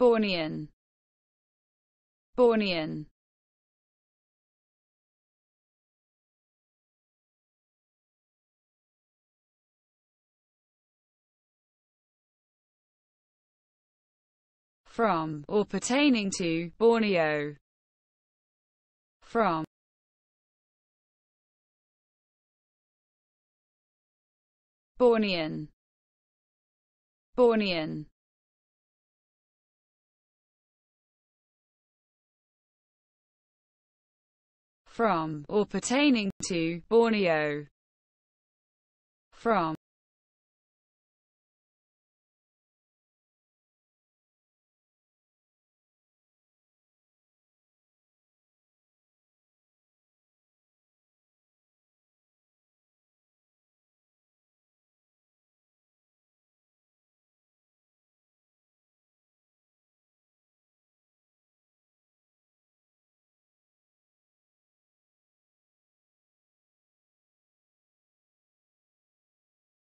Bornean Bornean from or pertaining to Borneo from Bornean Bornean from, or pertaining to, Borneo. From